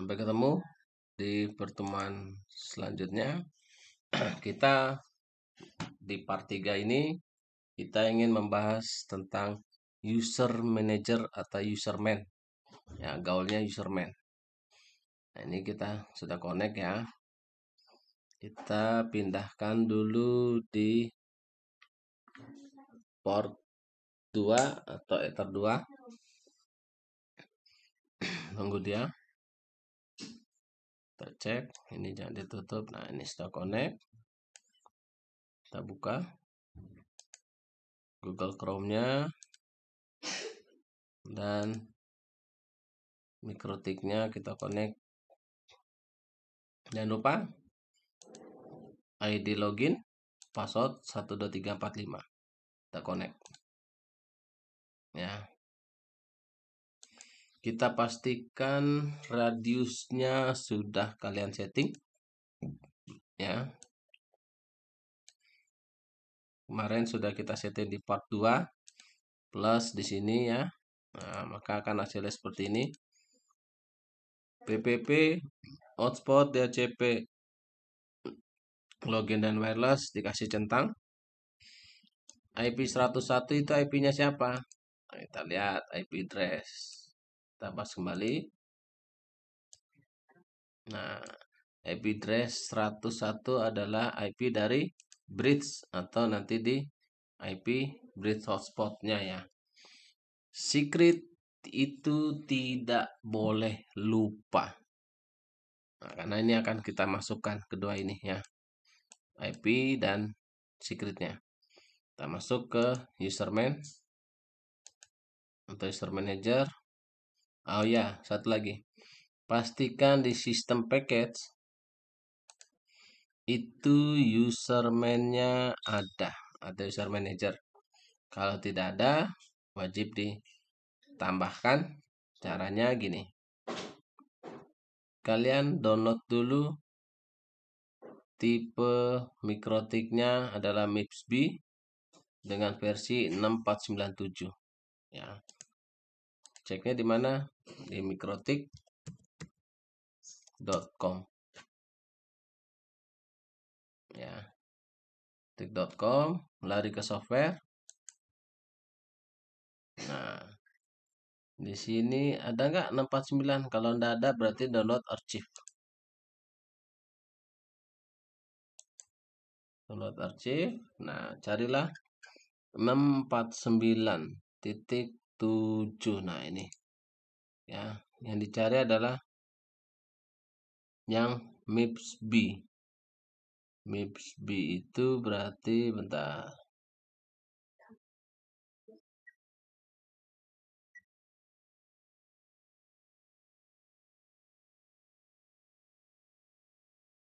Sampai ketemu di pertemuan selanjutnya. kita di part 3 ini kita ingin membahas tentang user manager atau user man. Ya, gaulnya user man. Nah, ini kita sudah connect ya. Kita pindahkan dulu di port 2 atau ether 2 tunggu dia kita cek ini jangan ditutup nah ini sudah connect kita buka Google Chrome nya dan Mikrotik-nya kita connect jangan lupa ID login password 12345 kita connect ya kita pastikan radiusnya sudah kalian setting ya kemarin sudah kita setting di part 2 plus di sini ya nah, maka akan hasilnya seperti ini PPP hotspot DHCP login dan wireless dikasih centang IP 101 itu IP-nya siapa nah, kita lihat IP address kita pas kembali nah IP address 101 adalah IP dari bridge atau nanti di IP bridge hotspotnya ya secret itu tidak boleh lupa nah, karena ini akan kita masukkan kedua ini ya IP dan secretnya kita masuk ke username atau user manager Oh ya, satu lagi. Pastikan di sistem package itu user nya ada, atau user manager. Kalau tidak ada, wajib ditambahkan. Caranya gini. Kalian download dulu tipe mikrotiknya adalah MIPSB dengan versi 6497 ya. Ceknya di mana? di mikrotik.com ya tik.com lari ke software nah di sini ada nggak 649 kalau ndak ada berarti download archive download archive nah carilah 649.7 nah ini ya yang dicari adalah yang MIPS B MIPS B itu berarti bentar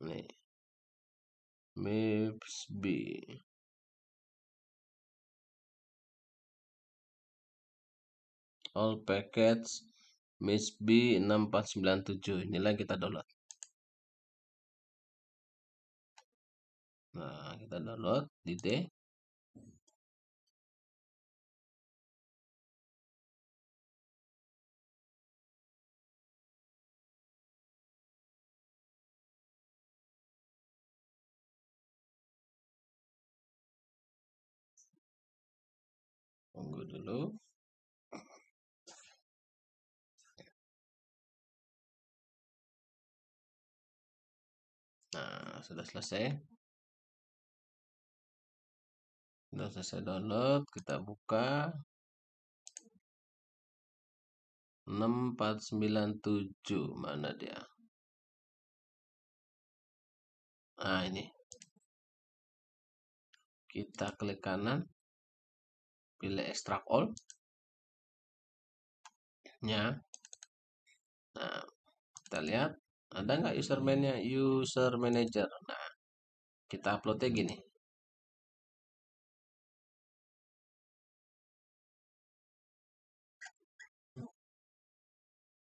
nih MIPS B all packets Miss MISB 6497 inilah kita download nah kita download di D tunggu dulu Nah, sudah selesai. Sudah selesai download, kita buka. 6497 mana dia? Nah, ini. Kita klik kanan. Pilih extract all. Ya. Nah, kita lihat ada nggak username-nya user manager nah kita uploadnya gini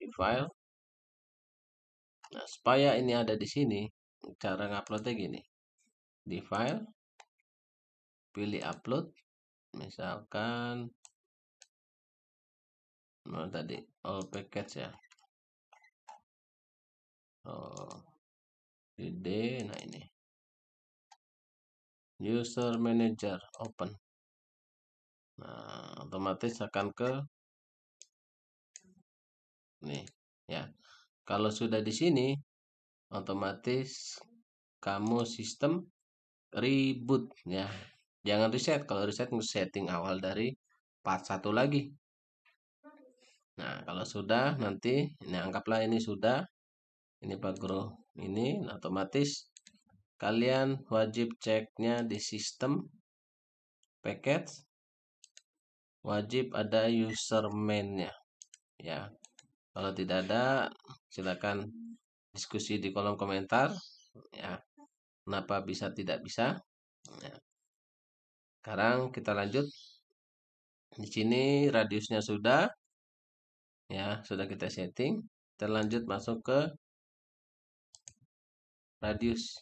di file nah supaya ini ada di sini cara nguploadnya gini di file pilih upload misalkan mana tadi all package ya oh, gede nah ini user manager open nah otomatis akan ke nih ya kalau sudah di sini otomatis kamu sistem reboot ya jangan reset kalau reset setting awal dari part 1 lagi Nah, kalau sudah nanti ini nah, anggaplah ini sudah ini background ini nah, otomatis kalian wajib ceknya di sistem package wajib ada username-nya ya kalau tidak ada silakan diskusi di kolom komentar ya kenapa bisa tidak bisa ya. sekarang kita lanjut di sini radiusnya sudah ya sudah kita setting Terlanjut masuk ke radius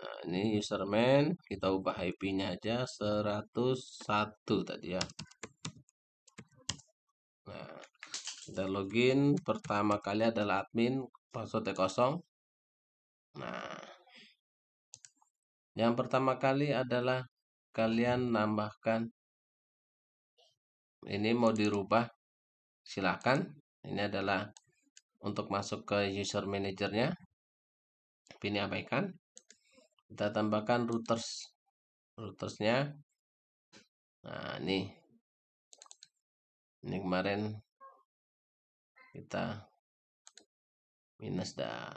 nah ini main kita ubah IP nya aja 101 tadi ya nah kita login pertama kali adalah admin passwordnya kosong nah yang pertama kali adalah kalian nambahkan ini mau dirubah silahkan ini adalah untuk masuk ke user manajernya ini abaikan kita tambahkan routers routersnya nah ini ini kemarin kita minus dah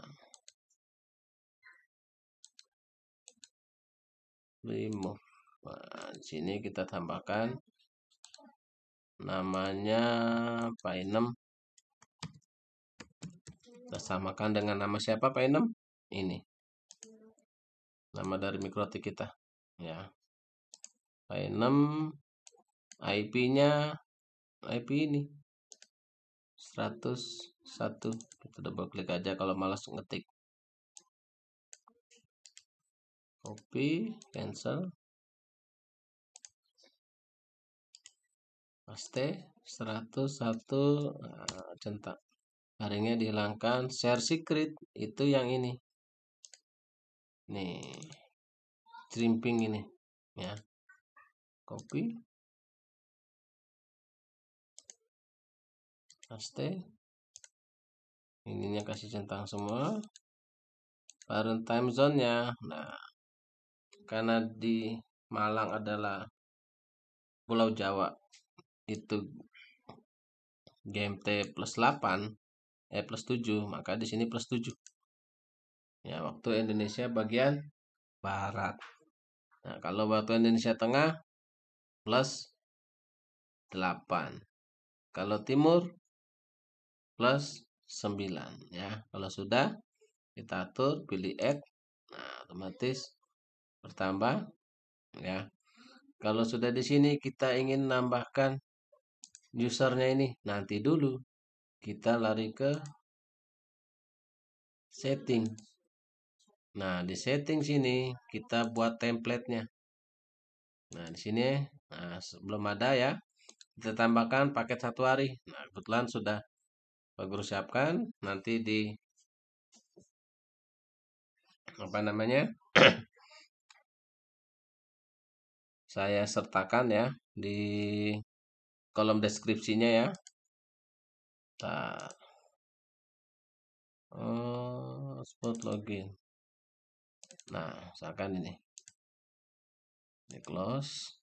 5 nah, di sini kita tambahkan namanya pinem kita samakan dengan nama siapa Pak Inem? Ini. Nama dari mikrotik kita. Ya. Pak Inem IP-nya IP ini 101 kita double klik aja kalau malas ngetik copy cancel paste 101 nah, centang garingnya dihilangkan share secret itu yang ini nih trimping ini ya copy paste ininya kasih centang semua bareng time zone nya nah karena di Malang adalah Pulau Jawa itu GMT plus 8 eh plus 7 maka di sini plus 7 ya waktu Indonesia bagian barat nah kalau waktu Indonesia tengah plus 8 kalau timur plus 9 ya kalau sudah kita atur pilih X nah otomatis bertambah ya kalau sudah di sini kita ingin nambahkan usernya ini nanti dulu kita lari ke setting nah di setting sini kita buat templatenya nah di sini nah, belum ada ya kita tambahkan paket satu hari nah kebetulan sudah Pak siapkan nanti di apa namanya saya sertakan ya di kolom deskripsinya ya Bentar. Oh, spot login. Nah, misalkan ini. Ini close.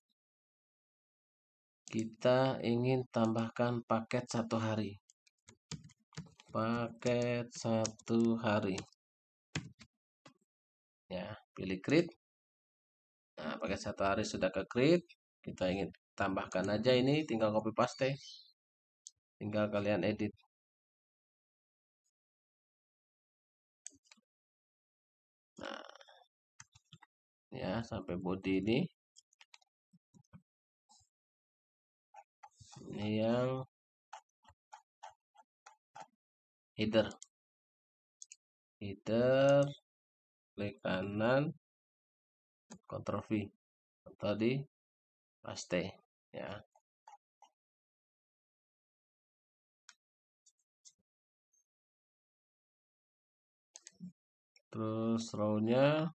Kita ingin tambahkan paket satu hari. Paket satu hari. Ya, pilih create. Nah, paket satu hari sudah ke create. Kita ingin tambahkan aja ini, tinggal copy paste tinggal kalian edit nah ya sampai body ini ini yang header header klik kanan kontroversi V tadi paste ya terus row-nya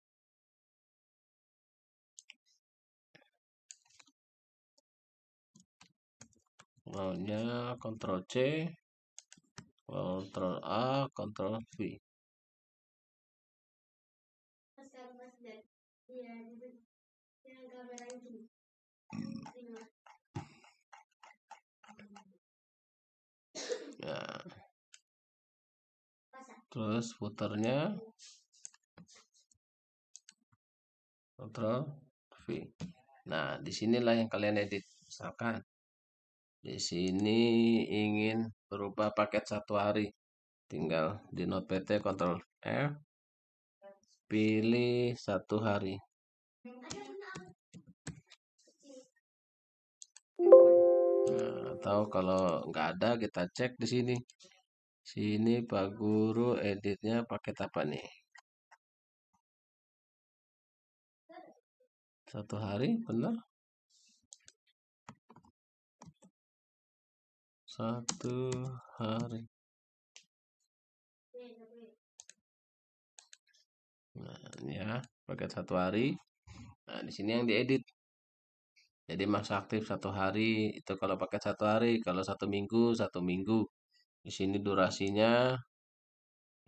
row-nya Ctrl C control A control V ya Terus putarnya Ctrl V. Nah, disinilah yang kalian edit. Misalkan di sini ingin berubah paket satu hari. Tinggal di Notepad Ctrl F. Pilih satu hari. Nah, atau kalau nggak ada kita cek di sini. Sini Pak Guru editnya paket apa nih? satu hari benar satu hari nah ya paket satu hari nah di sini yang diedit jadi masa aktif satu hari itu kalau pakai satu hari kalau satu minggu satu minggu di sini durasinya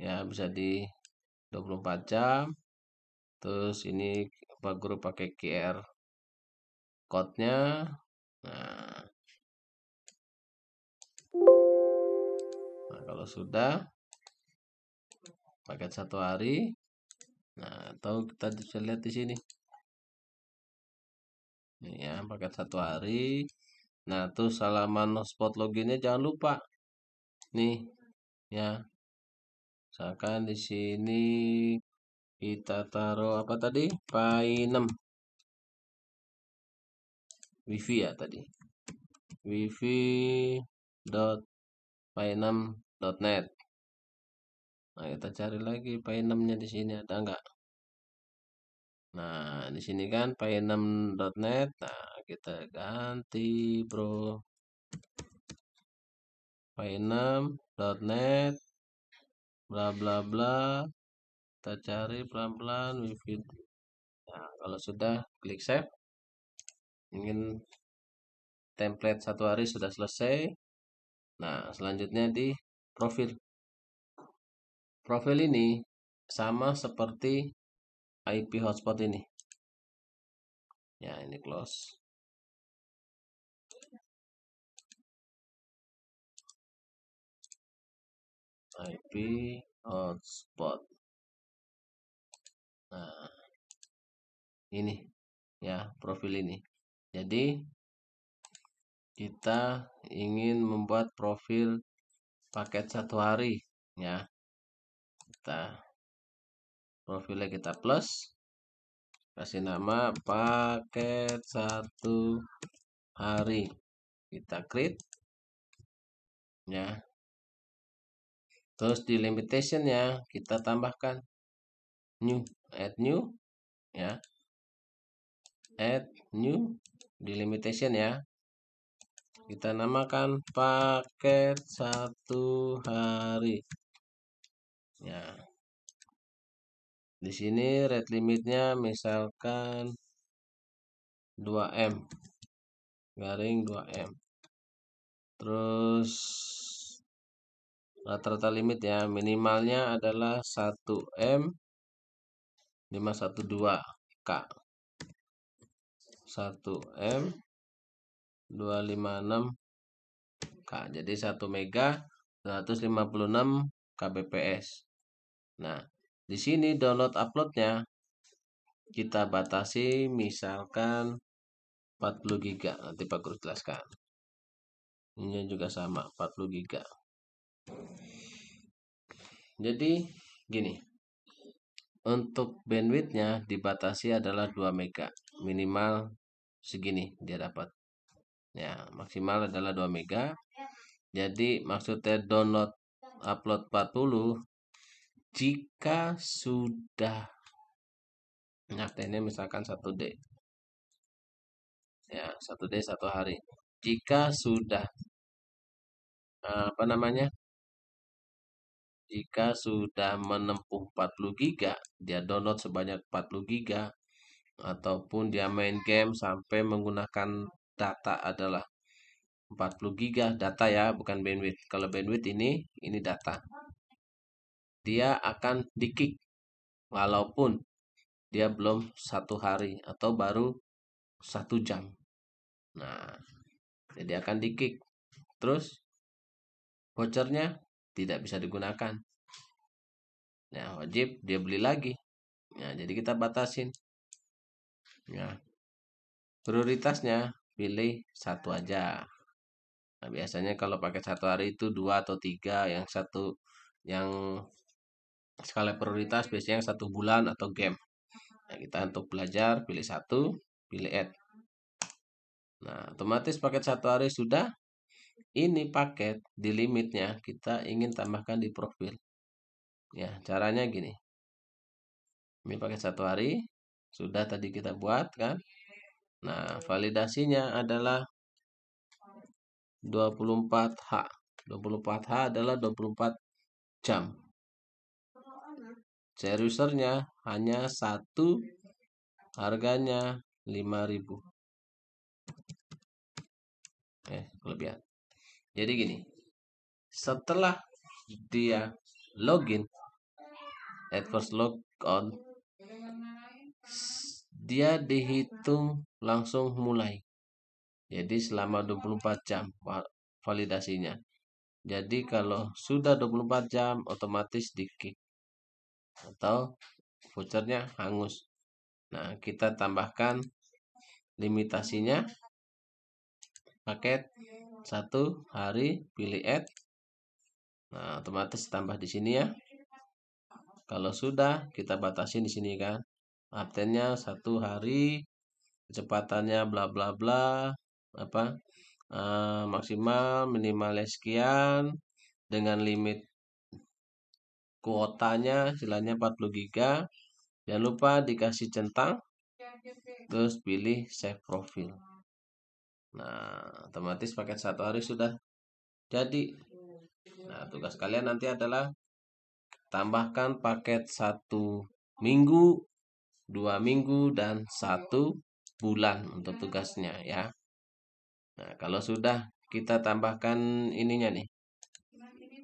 ya bisa di 24 jam terus ini buat guru pakai QR code-nya. Nah. nah, kalau sudah paket satu hari. Nah, atau kita bisa lihat di sini. Ini ya, paket satu hari. Nah, tuh salaman hotspot loginnya jangan lupa. Nih, ya. Misalkan di sini kita taruh apa tadi pi 6 wifi ya tadi wifi dot pi 6 dot net, nah kita cari lagi pi6 nya di sini ada enggak nah di sini kan pi 6 dot net, nah kita ganti bro pi 6 dot net, bla bla bla kita cari pelan-pelan wifi nah kalau sudah klik save ingin template satu hari sudah selesai nah selanjutnya di profil profil ini sama seperti IP hotspot ini ya ini close IP hotspot Nah, ini ya profil ini. Jadi kita ingin membuat profil paket satu hari ya. Kita profilnya kita plus kasih nama paket satu hari kita create ya terus di limitation ya kita tambahkan new add new ya add new delimitation ya kita namakan paket satu hari ya di sini rate limitnya misalkan 2M garing 2M terus rata-rata limit ya minimalnya adalah 1M 512K 1M 256K jadi 1 mega 256 kbps nah di sini download uploadnya kita batasi misalkan 40 giga nanti Pak Guru jelaskan ini juga sama 40 giga jadi gini untuk bandwidthnya dibatasi adalah 2 mega minimal segini dia dapat ya maksimal adalah 2 mega jadi maksudnya download upload 40 jika sudah nah ini misalkan 1D ya 1D satu hari jika sudah eh, apa namanya jika sudah menempuh 40 giga dia download sebanyak 40 giga ataupun dia main game sampai menggunakan data adalah 40 giga data ya bukan bandwidth kalau bandwidth ini ini data dia akan dikick walaupun dia belum satu hari atau baru satu jam nah jadi akan dikick terus vouchernya tidak bisa digunakan ya wajib dia beli lagi ya jadi kita batasin ya prioritasnya pilih satu aja nah, biasanya kalau pakai satu hari itu dua atau tiga yang satu yang skala prioritas biasanya yang satu bulan atau game nah, kita untuk belajar pilih satu pilih add nah otomatis paket satu hari sudah ini paket di limitnya kita ingin tambahkan di profil. Ya, caranya gini. Ini paket satu hari, sudah tadi kita buat kan. Nah, validasinya adalah 24H. 24H adalah 24 jam. Share hanya satu, harganya 5000 Oke, eh, kelebihan. Jadi gini, setelah dia login, at first log on, dia dihitung langsung mulai. Jadi selama 24 jam validasinya. Jadi kalau sudah 24 jam otomatis di kick atau vouchernya hangus. Nah, kita tambahkan limitasinya paket satu hari pilih add nah otomatis tambah di sini ya kalau sudah kita batasi di sini kan update-nya satu hari kecepatannya bla bla bla apa uh, maksimal minimal sekian dengan limit kuotanya istilahnya 40 giga jangan lupa dikasih centang terus pilih save profile Nah, otomatis paket satu hari sudah jadi. Nah, tugas kalian nanti adalah tambahkan paket satu minggu, dua minggu, dan satu bulan untuk tugasnya ya. Nah, kalau sudah kita tambahkan ininya nih.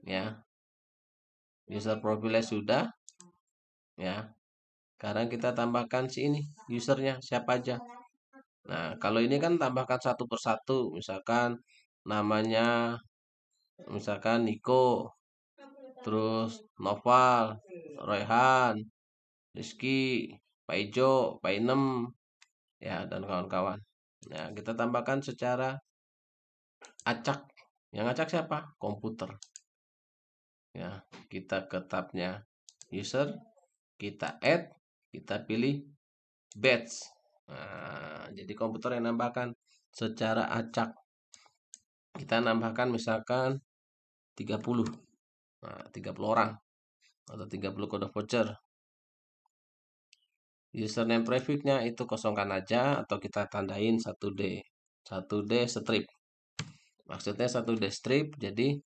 Ya. User profile sudah. Ya. Sekarang kita tambahkan si ini usernya siapa aja. Nah, hmm. kalau ini kan tambahkan satu persatu, misalkan namanya misalkan Niko, terus Noval, Royhan, Rizky, Paijo Ijo, Pak ya dan kawan-kawan. Nah, kita tambahkan secara acak. Yang acak siapa? Komputer. Ya, kita ke tabnya user, kita add, kita pilih batch Nah, jadi komputer yang nambahkan secara acak. Kita nambahkan misalkan 30. Nah, 30 orang atau 30 kode voucher. Username prefixnya itu kosongkan aja atau kita tandain 1D. 1D strip. Maksudnya 1D strip jadi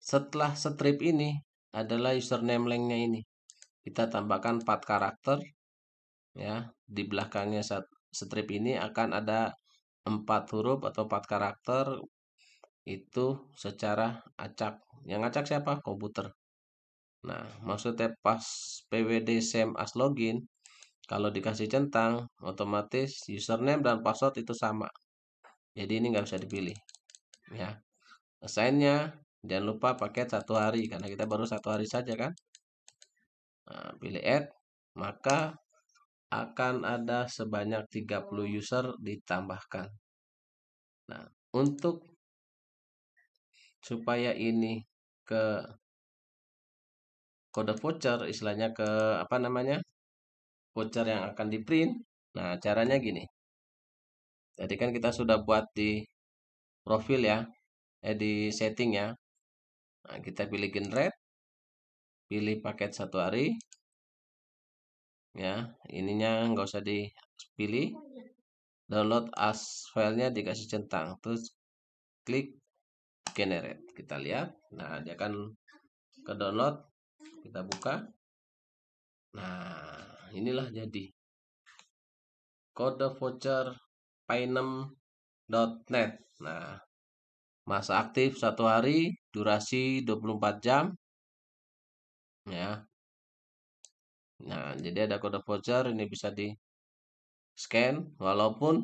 setelah strip ini adalah username length-nya ini. Kita tambahkan 4 karakter ya di belakangnya saat strip ini akan ada empat huruf atau empat karakter itu secara acak yang acak siapa komputer nah maksudnya pas pwd sem as login kalau dikasih centang otomatis username dan password itu sama jadi ini nggak bisa dipilih ya assignnya jangan lupa paket satu hari karena kita baru satu hari saja kan nah, pilih add maka akan ada sebanyak 30 user ditambahkan. Nah, untuk supaya ini ke kode voucher istilahnya ke apa namanya? voucher yang akan di-print. Nah, caranya gini. Jadi kan kita sudah buat di profil ya, eh di setting ya. Nah, kita pilih generate, pilih paket satu hari, ya ininya nggak usah dipilih download as filenya dikasih centang terus klik generate kita lihat nah dia akan ke download kita buka nah inilah jadi kode voucher painem.net nah masa aktif satu hari durasi 24 jam ya Nah, jadi ada kode voucher ini bisa di scan walaupun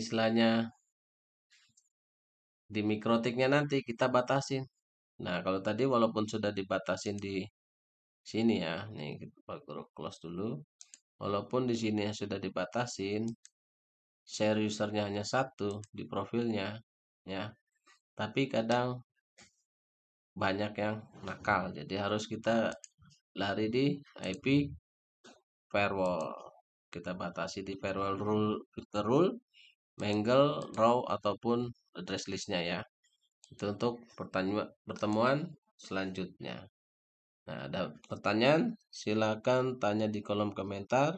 istilahnya di mikrotiknya nanti kita batasin. Nah, kalau tadi walaupun sudah dibatasin di sini ya. Nih kita close dulu. Walaupun di sini sudah dibatasin share usernya hanya satu di profilnya ya. Tapi kadang banyak yang nakal jadi harus kita lari di IP firewall kita batasi di firewall rule filter rule mangle row ataupun address listnya ya itu untuk pertanyaan pertemuan selanjutnya nah ada pertanyaan silakan tanya di kolom komentar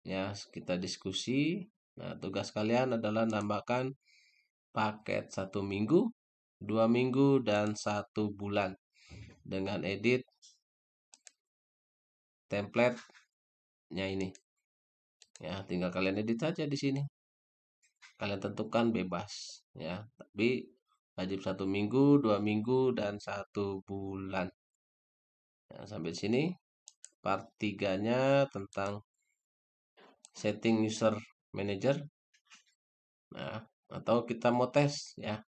ya kita diskusi nah tugas kalian adalah nambahkan paket satu minggu dua minggu dan satu bulan dengan edit template-nya ini. Ya, tinggal kalian edit saja di sini. Kalian tentukan bebas, ya. Tapi wajib satu minggu, dua minggu, dan satu bulan. Ya, sampai sini part 3-nya tentang setting user manager. Nah, atau kita mau tes ya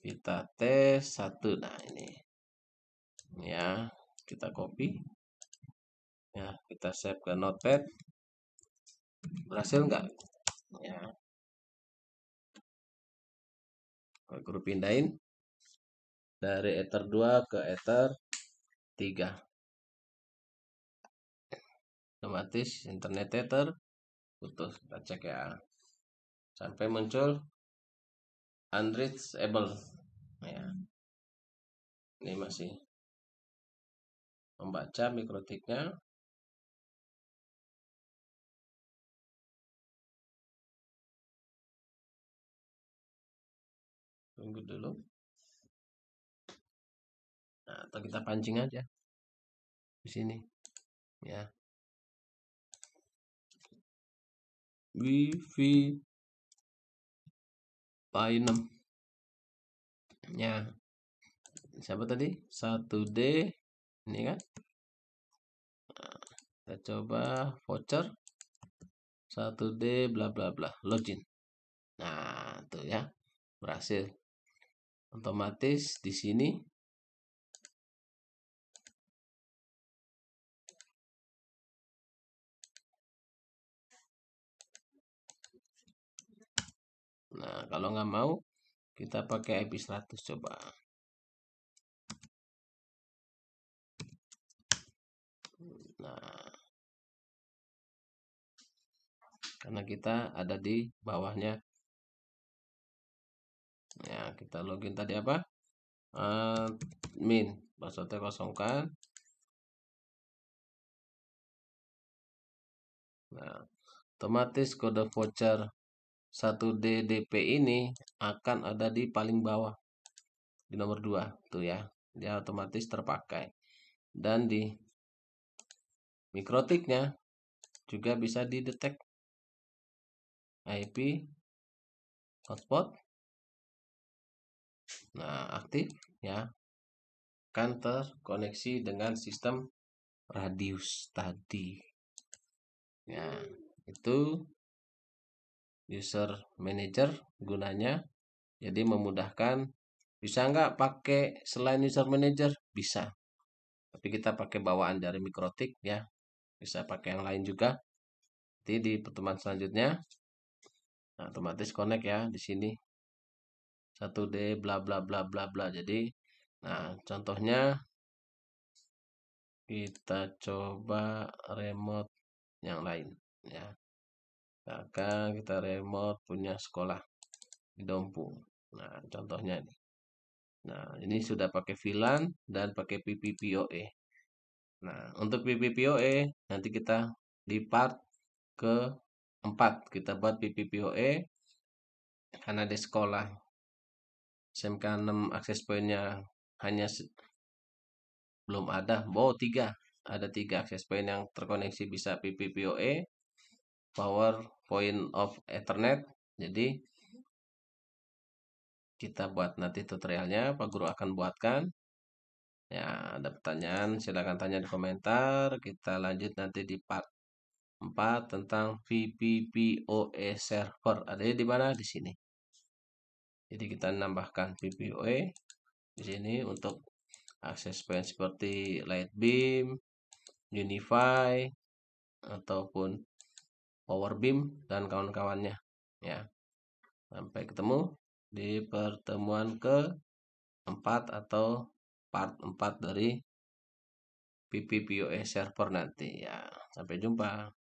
kita tes satu nah ini ya kita copy ya kita save ke notepad berhasil enggak ya guru pindahin dari ether 2 ke ether 3 otomatis internet ether putus kita cek ya sampai muncul unreachable ya ini masih membaca mikrotiknya tunggu dulu nah, atau kita pancing aja di sini ya wifi pi Ya. siapa tadi 1D ini kan kita coba voucher 1D bla bla bla login nah itu ya berhasil otomatis di sini Nah, kalau nggak mau, kita pakai IP100 coba. Nah, karena kita ada di bawahnya. Ya, kita login tadi apa? Admin, eh, passwordnya kosongkan. Nah, otomatis kode voucher satu DDP ini akan ada di paling bawah di nomor 2 tuh ya dia otomatis terpakai dan di mikrotiknya juga bisa didetek IP hotspot nah aktif ya kan terkoneksi dengan sistem radius tadi ya itu user manager gunanya jadi memudahkan bisa nggak pakai selain user manager bisa tapi kita pakai bawaan dari mikrotik ya bisa pakai yang lain juga nanti di pertemuan selanjutnya nah, otomatis connect ya di sini 1D bla bla bla bla bla jadi nah contohnya kita coba remote yang lain ya maka nah, kita remote punya sekolah di Dompu nah contohnya ini nah ini sudah pakai VLAN dan pakai PPPoE nah untuk PPPoE nanti kita di part ke 4 kita buat PPPoE karena di sekolah SMK 6 akses pointnya hanya belum ada, oh tiga ada tiga akses point yang terkoneksi bisa PPPoE power point of Ethernet. Jadi mhm. kita buat nanti tutorialnya, Pak Guru akan buatkan. Ya, ada pertanyaan silahkan tanya di komentar. Kita lanjut nanti di part 4 tentang VPPoE server. Ada di mana? Di sini. Jadi kita nambahkan VPPoE di sini untuk akses point seperti Lightbeam, Unify ataupun power beam dan kawan-kawannya ya sampai ketemu di pertemuan ke 4 atau part 4 dari PPPoE server nanti ya sampai jumpa